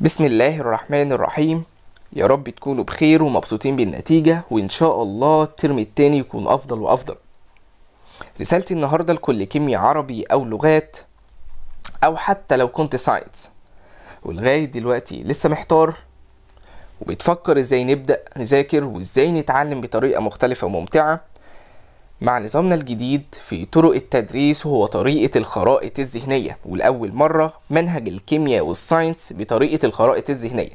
بسم الله الرحمن الرحيم يا رب تكونوا بخير ومبسوطين بالنتيجة وإن شاء الله الترم التاني يكون أفضل وأفضل رسالتي النهاردة لكل كيمياء عربي أو لغات أو حتى لو كنت ساينس ولغاية دلوقتي لسه محتار وبتفكر إزاي نبدأ نذاكر وإزاي نتعلم بطريقة مختلفة وممتعة مع نظامنا الجديد في طرق التدريس وهو طريقة الخرائط الذهنية ولأول مرة منهج الكيمياء والساينس بطريقة الخرائط الذهنية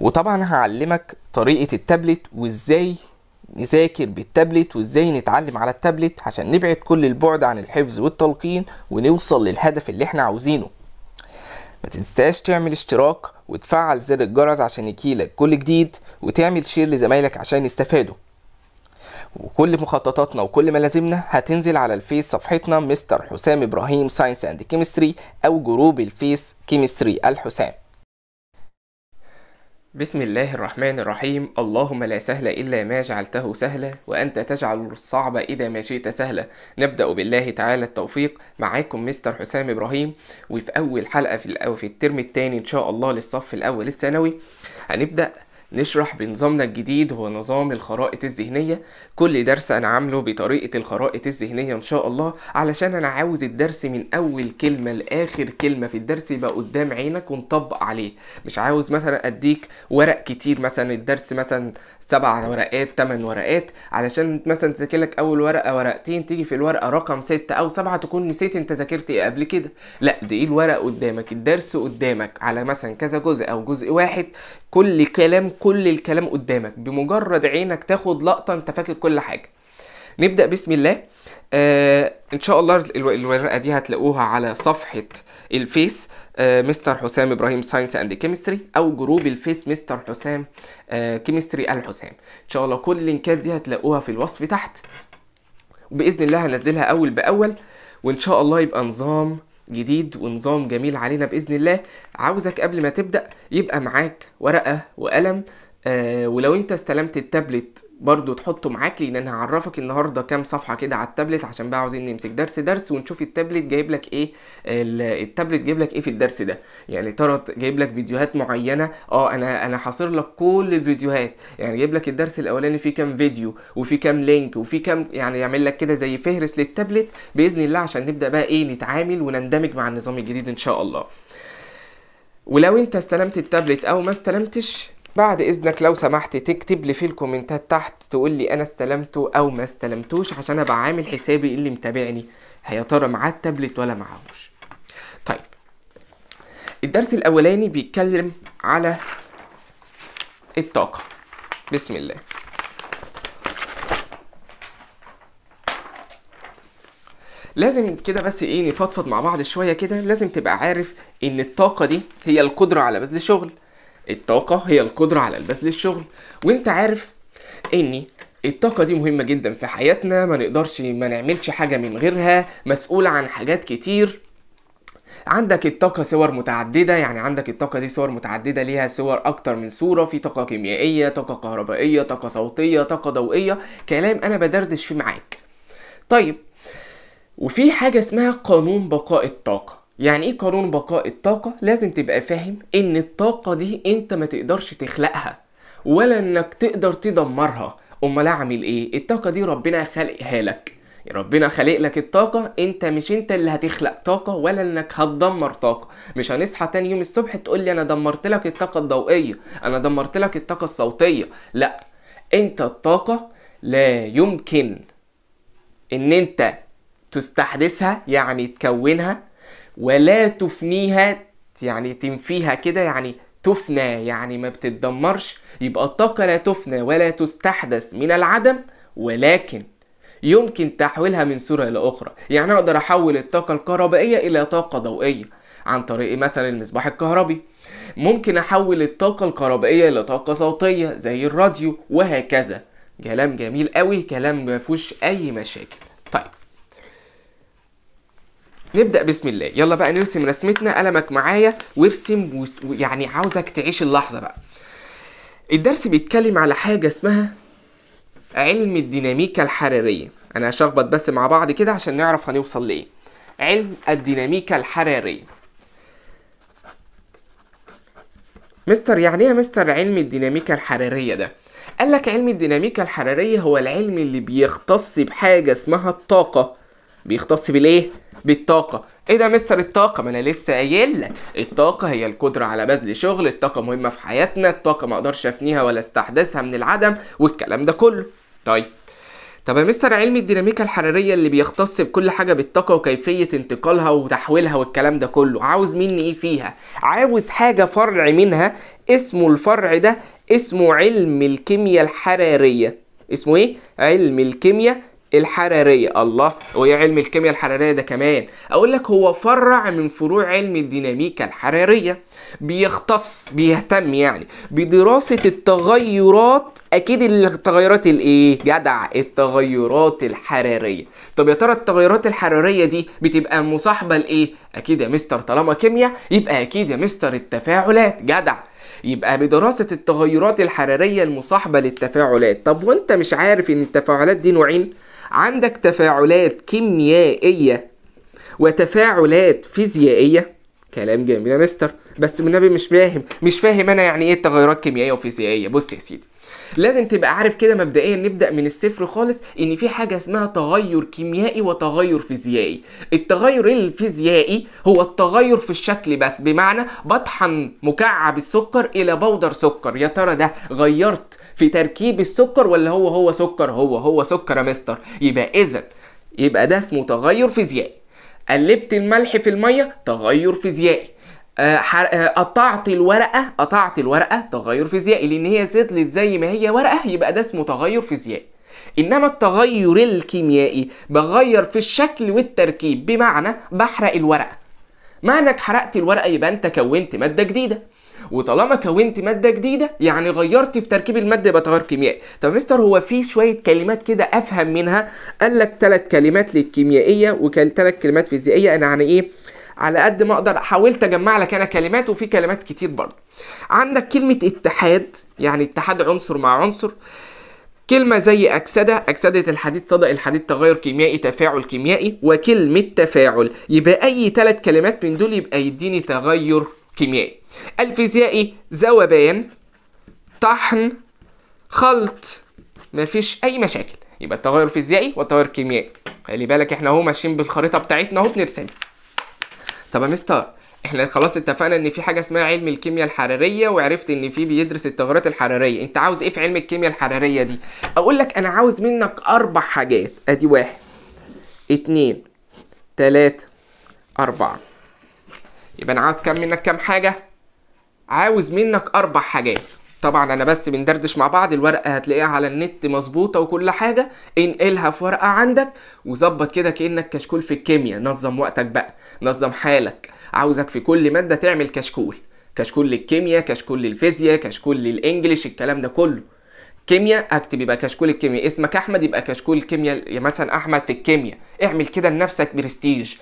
وطبعا هعلمك طريقة التابلت وازاي نذاكر بالتابلت وازاي نتعلم على التابلت عشان نبعد كل البعد عن الحفظ والتلقين ونوصل للهدف اللي احنا عاوزينه ما تنساش تعمل اشتراك وتفعل زر الجرس عشان يجيلك كل جديد وتعمل شير لزمايلك عشان يستفادوا وكل مخططاتنا وكل ملازمنا هتنزل على الفيس صفحتنا مستر حسام ابراهيم ساينس اند كيمستري او جروب الفيس كيمستري الحسام بسم الله الرحمن الرحيم اللهم لا سهل إلا ما جعلته سهلا وأنت تجعل الصعب إذا ما شئت سهلا نبدأ بالله تعالى التوفيق معاكم مستر حسام إبراهيم وفي أول حلقة في, في الترم الثاني إن شاء الله للصف الأول الثانوي هنبدأ نشرح بنظامنا الجديد هو نظام الخرائط الذهنية كل درس أنا عامله بطريقة الخرائط الذهنية إن شاء الله علشان أنا عاوز الدرس من أول كلمة لآخر كلمة في الدرس يبقى قدام عينك ونطبق عليه مش عاوز مثلا أديك ورق كتير مثلا الدرس مثلا سبع ورقات تمن ورقات علشان مثلا تذاكر لك اول ورقه ورقتين تيجي في الورقه رقم ستة او سبعة تكون نسيت انت ذاكرت ايه قبل كده لا دي إيه الورق قدامك الدرس قدامك على مثلا كذا جزء او جزء واحد كل كلام كل الكلام قدامك بمجرد عينك تاخد لقطه انت فاكر كل حاجه نبدا بسم الله آه ان شاء الله الورقه دي هتلاقوها على صفحه الفيس آه، مستر حسام ابراهيم ساينس اند كيمستري او جروب الفيس مستر حسام آه، كيمستري الحسام ان شاء الله كل اللينكات دي هتلاقوها في الوصف تحت وباذن الله هنزلها اول باول وان شاء الله يبقى نظام جديد ونظام جميل علينا باذن الله عاوزك قبل ما تبدا يبقى معاك ورقه وقلم آه ولو انت استلمت التابلت برضو تحطه معاك لان انا هعرفك النهارده كام صفحه كده على التابلت عشان بقى عاوزين نمسك درس درس ونشوف التابلت جايب لك ايه التابلت جايب لك ايه في الدرس ده يعني ترى جايب لك فيديوهات معينه اه انا انا حاصر لك كل الفيديوهات يعني جايب لك الدرس الاولاني فيه كام فيديو وفي كام لينك وفي كام يعني يعمل لك كده زي فهرس للتابلت باذن الله عشان نبدا بقى ايه نتعامل ونندمج مع النظام الجديد ان شاء الله ولو انت استلمت التابلت او ما استلمتش بعد اذنك لو سمحت تكتب لي في الكومنتات تحت تقول لي انا استلمته او ما استلمتوش عشان ابقى عامل حسابي اللي متابعني هيا ترى معاه التابلت ولا معاهوش طيب الدرس الاولاني بيتكلم على الطاقه بسم الله لازم كده بس ايه نفضفض مع بعض شويه كده لازم تبقى عارف ان الطاقه دي هي القدره على بذل شغل الطاقة هي القدرة على البذل الشغل وانت عارف ان الطاقة دي مهمة جدا في حياتنا ما نقدرش ما نعملش حاجة من غيرها مسؤولة عن حاجات كتير عندك الطاقة صور متعددة يعني عندك الطاقة دي صور متعددة ليها صور أكتر من صورة في طاقة كيميائية طاقة كهربائية طاقة صوتية طاقة ضوئية كلام أنا بدردش فيه معاك طيب وفي حاجة اسمها قانون بقاء الطاقة يعني ايه قانون بقاء الطاقة؟ لازم تبقى فاهم ان الطاقة دي انت ما تقدرش تخلقها ولا انك تقدر تدمرها امال اعمل ايه؟ الطاقة دي ربنا خلقها لك ربنا خلق لك الطاقة انت مش انت اللي هتخلق طاقة ولا انك هتدمر طاقة مش هنصحى تاني يوم الصبح تقول لي انا دمرت لك الطاقة الضوئية انا دمرت لك الطاقة الصوتية لا انت الطاقة لا يمكن ان انت تستحدثها يعني تكونها ولا تفنيها يعني تنفيها كده يعني تفنى يعني ما بتتدمرش يبقى الطاقة لا تفنى ولا تستحدث من العدم ولكن يمكن تحويلها من صورة إلى أخرى يعني أقدر أحول الطاقة الكهربائية إلى طاقة ضوئية عن طريق مثلا المصباح الكهربي ممكن أحول الطاقة الكهربائية إلى طاقة صوتية زي الراديو وهكذا كلام جميل قوي كلام ما فيهوش أي مشاكل نبدا بسم الله يلا بقى نرسم رسمتنا قلمك معايا وارسم ويعني عاوزك تعيش اللحظه بقى الدرس بيتكلم على حاجه اسمها علم الديناميكا الحراريه انا هشخبط بس مع بعض كده عشان نعرف هنوصل لايه علم الديناميكا الحراريه مستر يعني ايه مستر علم الديناميكا الحراريه ده قال لك علم الديناميكا الحراريه هو العلم اللي بيختص بحاجه اسمها الطاقه بيختص بالايه؟ بالطاقه ايه ده مستر الطاقه ما انا لسه قايل لك الطاقه هي القدره على بذل شغل الطاقه مهمه في حياتنا الطاقه ما اقدرش افنيها ولا استحدثها من العدم والكلام ده كله طيب طب يا مستر علم الديناميكا الحرارية اللي بيختص بكل حاجة بالطاقة وكيفية انتقالها وتحويلها والكلام ده كله عاوز مني ايه فيها عاوز حاجة فرع منها اسمه الفرع ده اسمه علم الكيمياء الحرارية اسمه ايه علم الكيمياء الحراريه الله ويا علم الكيمياء الحراريه ده كمان اقول لك هو فرع من فروع علم الديناميكا الحراريه بيختص بيهتم يعني بدراسه التغيرات اكيد التغيرات الايه جدع التغيرات الحراريه طب يا ترى التغيرات الحراريه دي بتبقى مصاحبه لايه اكيد يا مستر طالما كيمياء يبقى اكيد يا مستر التفاعلات جدع يبقى بدراسة التغيرات الحرارية المصاحبة للتفاعلات طب وانت مش عارف ان التفاعلات دي نوعين عندك تفاعلات كيميائية وتفاعلات فيزيائية كلام جميل يا مستر بس والنبي مش فاهم مش فاهم انا يعني ايه التغيرات كيميائيه وفيزيائيه بص يا سيدي لازم تبقى عارف كده مبدئيا نبدا من الصفر خالص ان في حاجه اسمها تغير كيميائي وتغير فيزيائي التغير الفيزيائي هو التغير في الشكل بس بمعنى بطحن مكعب السكر الى بودر سكر يا ترى ده غيرت في تركيب السكر ولا هو هو سكر هو هو سكر يا مستر يبقى اذا يبقى ده اسمه تغير فيزيائي قلبت الملح في الميه تغير فيزيائي آه، آه، قطعت الورقه قطعت الورقه تغير فيزيائي لان هي زدلت زي ما هي ورقه يبقى ده اسمه تغير فيزيائي انما التغير الكيميائي بغير في الشكل والتركيب بمعنى بحرق الورقه معنى حرقت الورقه يبقى انت كونت ماده جديده وطالما كونت ماده جديده يعني غيرت في تركيب الماده يبقى تغير كيميائي طب مستر هو في شويه كلمات كده افهم منها قال لك ثلاث كلمات للكيميائيه وثلاث كلمات فيزيائيه انا يعني ايه على قد ما اقدر حاولت اجمع لك انا كلمات وفي كلمات كتير برضه عندك كلمه اتحاد يعني اتحاد عنصر مع عنصر كلمة زي أكسدة أكسدة الحديد صدأ الحديد تغير كيميائي تفاعل كيميائي وكلمة تفاعل يبقى أي ثلاث كلمات من دول يبقى يديني تغير كيميائي الفيزيائي ذوبان طحن خلط مفيش اي مشاكل يبقى التغير الفيزيائي والتغير الكيميائي خلي بالك احنا اهو ماشيين بالخريطه بتاعتنا اهو بنرسم طب يا مستر احنا خلاص اتفقنا ان في حاجه اسمها علم الكيمياء الحراريه وعرفت ان في بيدرس التغيرات الحراريه انت عاوز ايه في علم الكيمياء الحراريه دي اقول لك انا عاوز منك اربع حاجات ادي واحد اتنين تلاتة اربعه يبقى انا عاوز كام منك كام حاجه عاوز منك اربع حاجات طبعا انا بس بندردش مع بعض الورقه هتلاقيها على النت مظبوطه وكل حاجه انقلها في ورقه عندك وظبط كده كانك كشكول في الكيمياء نظم وقتك بقى نظم حالك عاوزك في كل ماده تعمل كشكول كشكول للكيمياء كشكول للفيزياء كشكول للانجليش الكلام ده كله كيمياء اكتب يبقى كشكول الكيمياء اسمك احمد يبقى كشكول الكيمياء مثلا احمد في الكيمياء اعمل كده لنفسك برستيج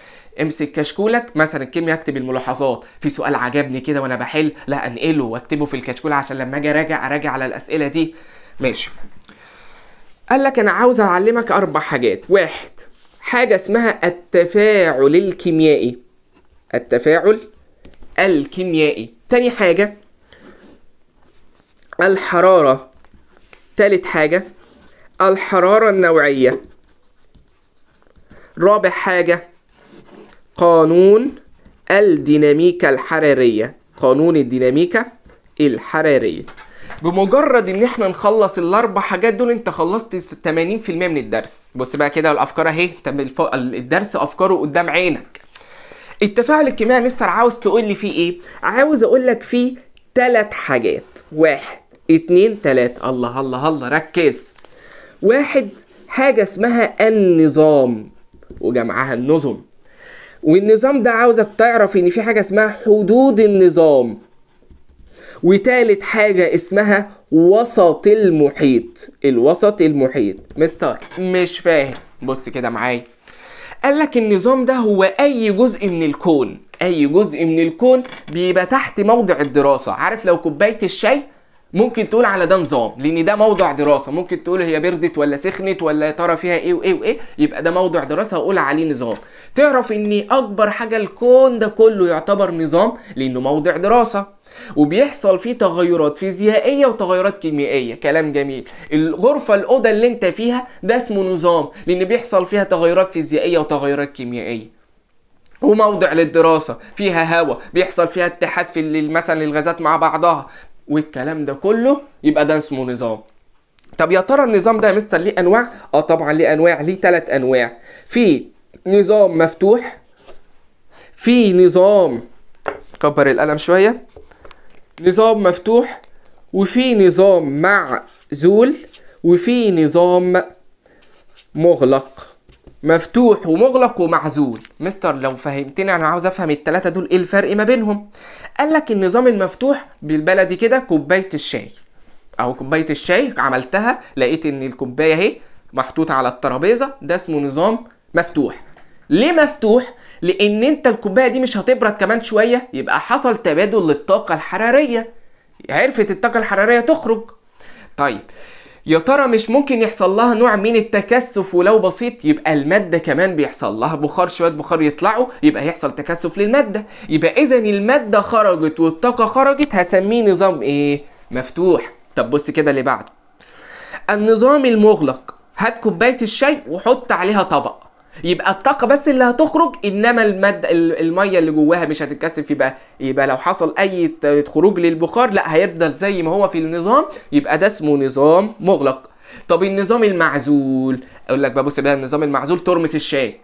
امسك كشكولك مثلا الكيمياء اكتب الملاحظات في سؤال عجبني كده وانا بحل لا انقله واكتبه في الكشكول عشان لما اجي اراجع اراجع على الاسئله دي ماشي قال لك انا عاوز اعلمك اربع حاجات واحد حاجه اسمها التفاعل الكيميائي التفاعل الكيميائي تاني حاجه الحراره تالت حاجة الحرارة النوعية رابع حاجة قانون الديناميكا الحرارية قانون الديناميكا الحرارية بمجرد ان احنا نخلص الاربع حاجات دول انت خلصت 80% من الدرس بص بقى كده الافكار اهي الدرس افكاره قدام عينك التفاعل الكيميائي يا مستر عاوز تقول لي فيه ايه عاوز اقول لك فيه ثلاث حاجات واحد اتنين تلاتة الله الله الله ركز واحد حاجة اسمها النظام وجمعها النظم والنظام ده عاوزك تعرف ان في حاجة اسمها حدود النظام وتالت حاجة اسمها وسط المحيط الوسط المحيط مستر مش فاهم بص كده معايا قال لك النظام ده هو اي جزء من الكون اي جزء من الكون بيبقى تحت موضع الدراسة عارف لو كوباية الشاي ممكن تقول على ده نظام لان ده موضع دراسه ممكن تقول هي بردت ولا سخنت ولا يا ترى فيها ايه وايه وايه يبقى ده موضع دراسه هقول عليه نظام تعرف ان اكبر حاجه الكون ده كله يعتبر نظام لانه موضع دراسه وبيحصل فيه تغيرات فيزيائيه وتغيرات كيميائيه كلام جميل الغرفه الاوضه اللي انت فيها ده اسمه نظام لان بيحصل فيها تغيرات فيزيائيه وتغيرات كيميائيه وموضع للدراسة فيها هواء بيحصل فيها اتحاد في مثلا الغازات مع بعضها والكلام ده كله يبقى ده اسمه نظام طب يا ترى النظام ده يا مستر ليه انواع اه طبعا ليه انواع ليه ثلاث انواع في نظام مفتوح في نظام كبر القلم شويه نظام مفتوح وفي نظام معزول وفي نظام مغلق مفتوح ومغلق ومعزول مستر لو فهمتني انا عاوز افهم التلاتة دول ايه الفرق ما بينهم قال لك النظام المفتوح بالبلدي كده كوبايه الشاي اهو كوبايه الشاي عملتها لقيت ان الكوبايه اهي محطوطه على الترابيزه ده اسمه نظام مفتوح ليه مفتوح لان انت الكوبايه دي مش هتبرد كمان شويه يبقى حصل تبادل للطاقه الحراريه عرفت الطاقه الحراريه تخرج طيب يا ترى مش ممكن يحصل لها نوع من التكثف ولو بسيط يبقى الماده كمان بيحصل لها بخار شويه بخار يطلعوا يبقى يحصل تكثف للماده يبقى اذا الماده خرجت والطاقه خرجت هسميه نظام ايه مفتوح طب بص كده اللي بعده النظام المغلق هات كوبايه الشاي وحط عليها طبق يبقى الطاقه بس اللي هتخرج انما الماده الميه اللي جواها مش هتتكثف يبقى يبقى لو حصل اي خروج للبخار لا هيفضل زي ما هو في النظام يبقى ده اسمه نظام مغلق طب النظام المعزول اقول لك بقى بص بقى النظام المعزول ترمس الشاي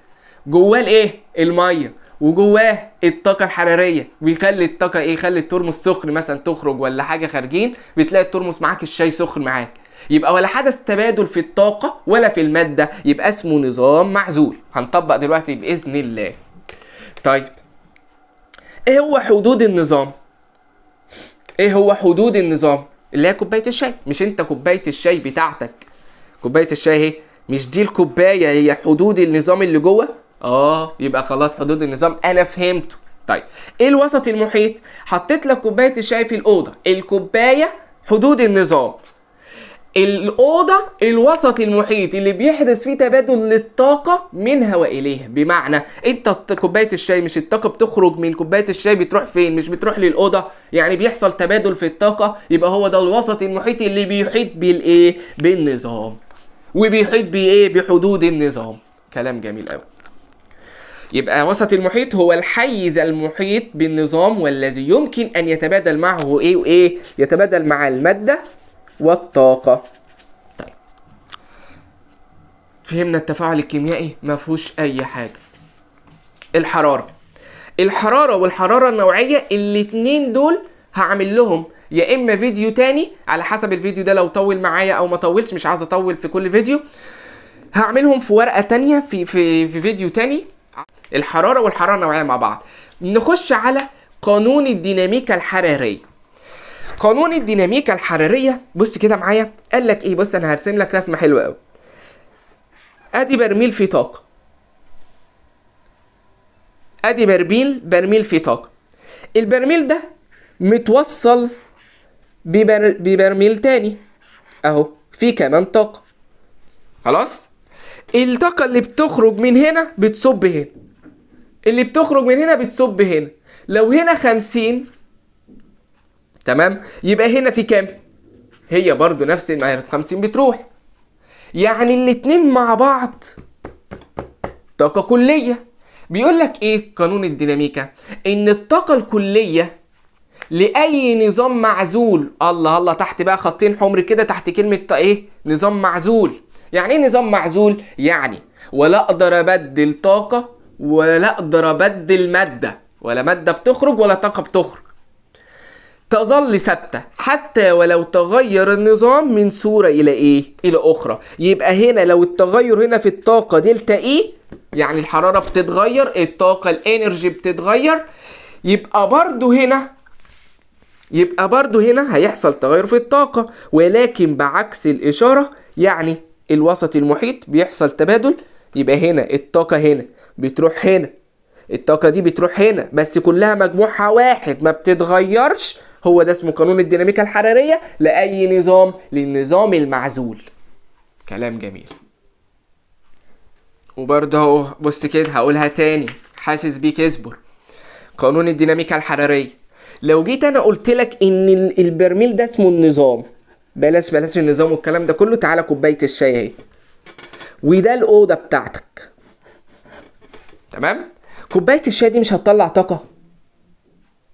جواه الايه الميه وجواه الطاقة الحرارية ويخلي الطاقة ايه يخلي الترمس سخن مثلا تخرج ولا حاجة خارجين بتلاقي الترمس معاك الشاي سخن معاك يبقى ولا حدث تبادل في الطاقة ولا في المادة يبقى اسمه نظام معزول هنطبق دلوقتي بإذن الله طيب ايه هو حدود النظام ايه هو حدود النظام اللي هي كوباية الشاي مش انت كوباية الشاي بتاعتك كوباية الشاي هي إيه؟ مش دي الكوباية هي حدود النظام اللي جوه اه يبقى خلاص حدود النظام انا فهمته طيب ايه الوسط المحيط حطيت لك كوبايه الشاي في الاوضه الكوبايه حدود النظام الأوضة الوسط المحيط اللي بيحدث فيه تبادل للطاقة منها وإليها بمعنى أنت كوباية الشاي مش الطاقة بتخرج من كوباية الشاي بتروح فين مش بتروح للأوضة يعني بيحصل تبادل في الطاقة يبقى هو ده الوسط المحيط اللي بيحيط بالإيه بالنظام وبيحيط بإيه بحدود النظام كلام جميل قوي يبقى وسط المحيط هو الحيز المحيط بالنظام والذي يمكن ان يتبادل معه ايه وايه يتبادل مع الماده والطاقة طيب فهمنا التفاعل الكيميائي ما فيهوش أي حاجة الحرارة الحرارة والحرارة النوعية الاتنين دول هعمل لهم يا اما فيديو تاني على حسب الفيديو ده لو طول معايا او ما طولش مش عايز اطول في كل فيديو هعملهم في ورقه تانية في في في فيديو تاني الحراره والحراره النوعيه مع بعض نخش على قانون الديناميكا الحراريه قانون الديناميكا الحراريه بص كده معايا قال لك ايه بص انا هرسم لك رسمه حلوه قوي ادي برميل فيه طاقه ادي برميل برميل فيه طاقه البرميل ده متوصل ببر... ببرميل تاني اهو فيه كمان طاقه خلاص الطاقه اللي بتخرج من هنا بتصب هنا اللي بتخرج من هنا بتصب هنا لو هنا 50 تمام يبقى هنا في كام هي برضو نفس المعيار 50 بتروح يعني الاتنين مع بعض طاقه كليه بيقول لك ايه قانون الديناميكا ان الطاقه الكليه لاي نظام معزول الله الله تحت بقى خطين حمر كده تحت كلمه ايه نظام معزول يعني ايه نظام معزول يعني ولا اقدر ابدل طاقه ولا اقدر ابدل ماده ولا ماده بتخرج ولا طاقه بتخرج تظل ثابتة حتى ولو تغير النظام من صورة إلى إيه؟ إلى أخرى يبقى هنا لو التغير هنا في الطاقة دلتا إي يعني الحرارة بتتغير الطاقة الإنرجي بتتغير يبقى برضو هنا يبقى برضو هنا هيحصل تغير في الطاقة ولكن بعكس الإشارة يعني الوسط المحيط بيحصل تبادل يبقى هنا الطاقة هنا بتروح هنا الطاقة دي بتروح هنا بس كلها مجموعها واحد ما بتتغيرش هو ده اسمه قانون الديناميكا الحرارية لأي نظام للنظام المعزول كلام جميل وبرضه اهو بص كده هقولها تاني حاسس بيك اصبر قانون الديناميكا الحرارية لو جيت انا قلت لك ان البرميل ده اسمه النظام بلاش بلاش النظام والكلام ده كله تعالى كوبايه الشاي اهي وده الاوضه بتاعتك تمام كوبايه الشاي دي مش هتطلع طاقه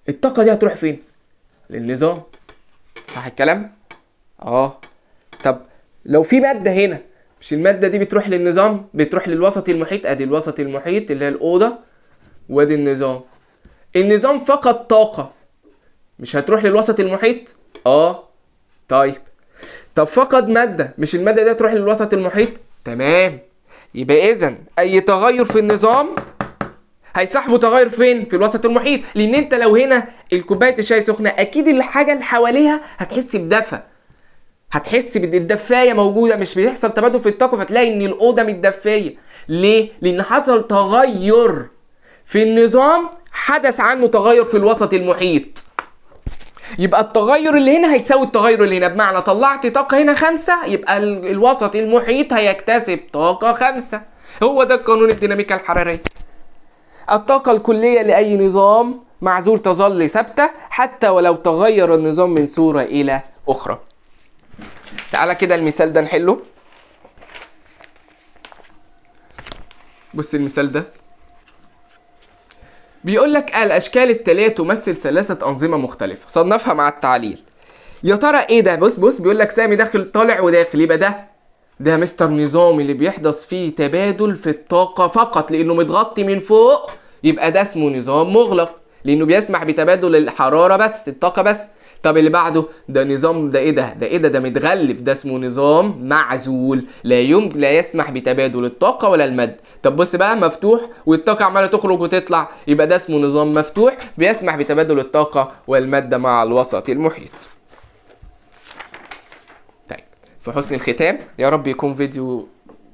الطاقه دي هتروح فين للنظام صح الكلام اه طب لو في ماده هنا مش الماده دي بتروح للنظام بتروح للوسط المحيط ادي الوسط المحيط اللي هي الاوضه وادي النظام النظام فقط طاقه مش هتروح للوسط المحيط اه طيب طب فقد ماده مش الماده دي هتروح للوسط المحيط تمام يبقى اذا اي تغير في النظام هيصاحبه تغير فين في الوسط المحيط لان انت لو هنا الكوبايه الشاي سخنه اكيد الحاجه اللي حواليها هتحس بدفى هتحس بان الدفايه موجوده مش بيحصل تبادل في الطاقه فتلاقي ان الاوضه متدفيه ليه لان حصل تغير في النظام حدث عنه تغير في الوسط المحيط يبقى التغير اللي هنا هيساوي التغير اللي هنا بمعنى طلعت طاقة هنا خمسة يبقى الوسط المحيط هيكتسب طاقة خمسة هو ده القانون الديناميكا الحرارية الطاقة الكلية لأي نظام معزول تظل ثابتة حتى ولو تغير النظام من صورة إلى أخرى تعالى كده المثال ده نحله بص المثال ده بيقول لك الأشكال التالية تمثل ثلاثة أنظمة مختلفة صنفها مع التعليل يا ترى إيه ده بص بص بيقول لك سامي داخل طالع وداخل يبقى ده ده مستر نظام اللي بيحدث فيه تبادل في الطاقة فقط لأنه متغطي من فوق يبقى ده اسمه نظام مغلق لأنه بيسمح بتبادل الحرارة بس الطاقة بس طب اللي بعده ده نظام ده ايه ده ده ايه ده ده متغلف ده اسمه نظام معزول لا يمكن لا يسمح بتبادل الطاقه ولا المد طب بص بقى مفتوح والطاقه عماله تخرج وتطلع يبقى ده اسمه نظام مفتوح بيسمح بتبادل الطاقه والماده مع الوسط المحيط في حسن الختام يا رب يكون فيديو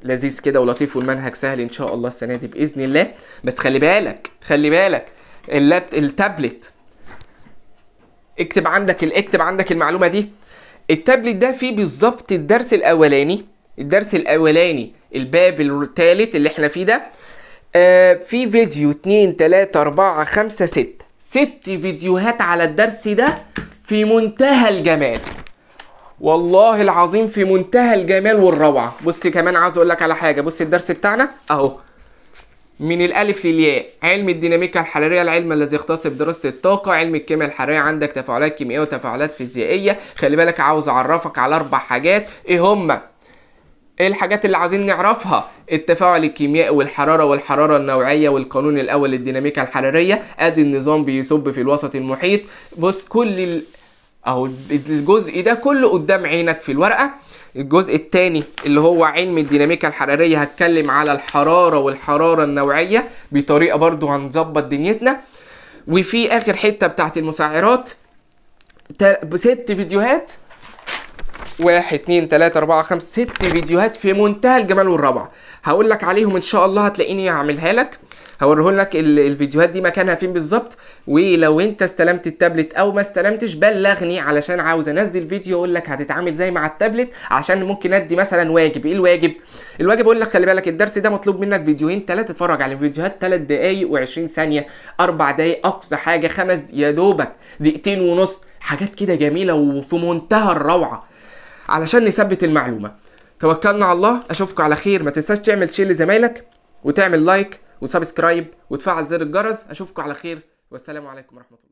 لذيذ كده ولطيف والمنهج سهل ان شاء الله السنه دي باذن الله بس خلي بالك خلي بالك اللاب التابلت اكتب عندك اكتب عندك المعلومه دي التابلت ده فيه بالظبط الدرس الاولاني الدرس الاولاني الباب الثالث اللي احنا فيه ده آه في فيديو 2 3 4 5 6 ست فيديوهات على الدرس ده في منتهى الجمال والله العظيم في منتهى الجمال والروعه بص كمان عايز اقول لك على حاجه بص الدرس بتاعنا اهو من الالف للياء علم الديناميكا الحراريه العلم الذي يختص بدراسه الطاقه علم الكيمياء الحراريه عندك تفاعلات كيميائيه وتفاعلات فيزيائيه خلي بالك عاوز اعرفك على اربع حاجات ايه هما ايه الحاجات اللي عايزين نعرفها التفاعل الكيميائي والحراره والحراره النوعيه والقانون الاول للديناميكا الحراريه ادي النظام بيصب في الوسط المحيط بص كل اهو الجزء ده كله قدام عينك في الورقه الجزء الثاني اللي هو علم الديناميكا الحراريه هتكلم على الحراره والحراره النوعيه بطريقه برضو هنظبط دنيتنا وفي اخر حته بتاعت المسعرات ست فيديوهات واحد اتنين تلاتة أربعة خمسة ست فيديوهات في منتهى الجمال والروعة هقول لك عليهم إن شاء الله هتلاقيني هعملها لك هوريه لك الفيديوهات دي مكانها فين بالظبط ولو انت استلمت التابلت او ما استلمتش بلغني علشان عاوز انزل فيديو اقول لك هتتعامل زي مع التابلت عشان ممكن ادي مثلا واجب ايه الواجب الواجب اقول لك خلي بالك الدرس ده مطلوب منك فيديوهين ثلاثه اتفرج على الفيديوهات 3 دقائق و20 ثانيه اربع دقائق اقصى حاجه خمس يا دوبك دقيقتين ونص حاجات كده جميله وفي منتهى الروعه علشان نثبت المعلومه توكلنا على الله اشوفكم على خير ما تنساش تعمل شير لزمايلك وتعمل لايك وسبسكرايب وتفعل زر الجرس اشوفكم على خير والسلام عليكم ورحمه الله